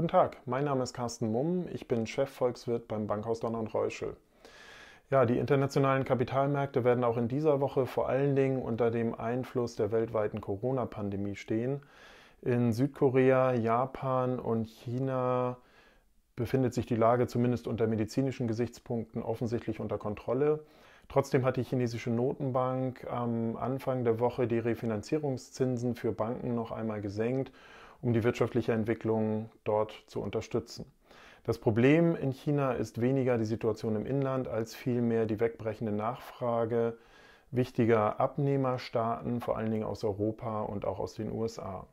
Guten Tag, mein Name ist Carsten Mumm, ich bin Chefvolkswirt beim Bankhaus Donner und Reuschel. Ja, die internationalen Kapitalmärkte werden auch in dieser Woche vor allen Dingen unter dem Einfluss der weltweiten Corona-Pandemie stehen. In Südkorea, Japan und China befindet sich die Lage zumindest unter medizinischen Gesichtspunkten offensichtlich unter Kontrolle. Trotzdem hat die chinesische Notenbank am Anfang der Woche die Refinanzierungszinsen für Banken noch einmal gesenkt um die wirtschaftliche Entwicklung dort zu unterstützen. Das Problem in China ist weniger die Situation im Inland als vielmehr die wegbrechende Nachfrage wichtiger Abnehmerstaaten, vor allen Dingen aus Europa und auch aus den USA.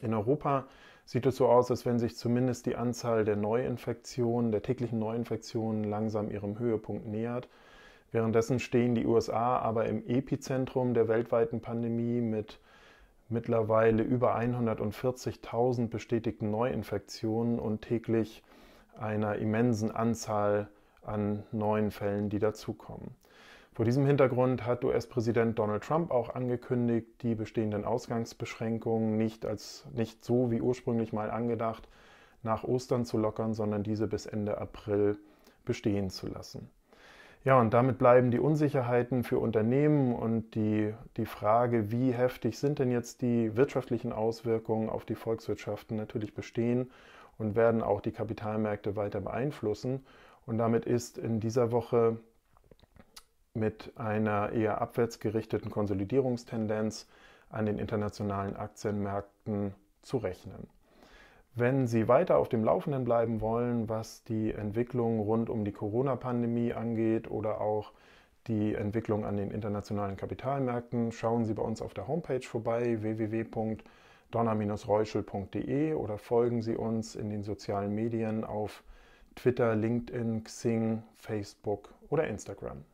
In Europa sieht es so aus, als wenn sich zumindest die Anzahl der Neuinfektionen, der täglichen Neuinfektionen langsam ihrem Höhepunkt nähert. Währenddessen stehen die USA aber im Epizentrum der weltweiten Pandemie mit mittlerweile über 140.000 bestätigten Neuinfektionen und täglich einer immensen Anzahl an neuen Fällen, die dazukommen. Vor diesem Hintergrund hat US-Präsident Donald Trump auch angekündigt, die bestehenden Ausgangsbeschränkungen nicht, als, nicht so wie ursprünglich mal angedacht nach Ostern zu lockern, sondern diese bis Ende April bestehen zu lassen. Ja, und damit bleiben die Unsicherheiten für Unternehmen und die, die Frage, wie heftig sind denn jetzt die wirtschaftlichen Auswirkungen auf die Volkswirtschaften natürlich bestehen und werden auch die Kapitalmärkte weiter beeinflussen. Und damit ist in dieser Woche mit einer eher abwärts gerichteten Konsolidierungstendenz an den internationalen Aktienmärkten zu rechnen. Wenn Sie weiter auf dem Laufenden bleiben wollen, was die Entwicklung rund um die Corona-Pandemie angeht oder auch die Entwicklung an den internationalen Kapitalmärkten, schauen Sie bei uns auf der Homepage vorbei www.donner-reuschel.de oder folgen Sie uns in den sozialen Medien auf Twitter, LinkedIn, Xing, Facebook oder Instagram.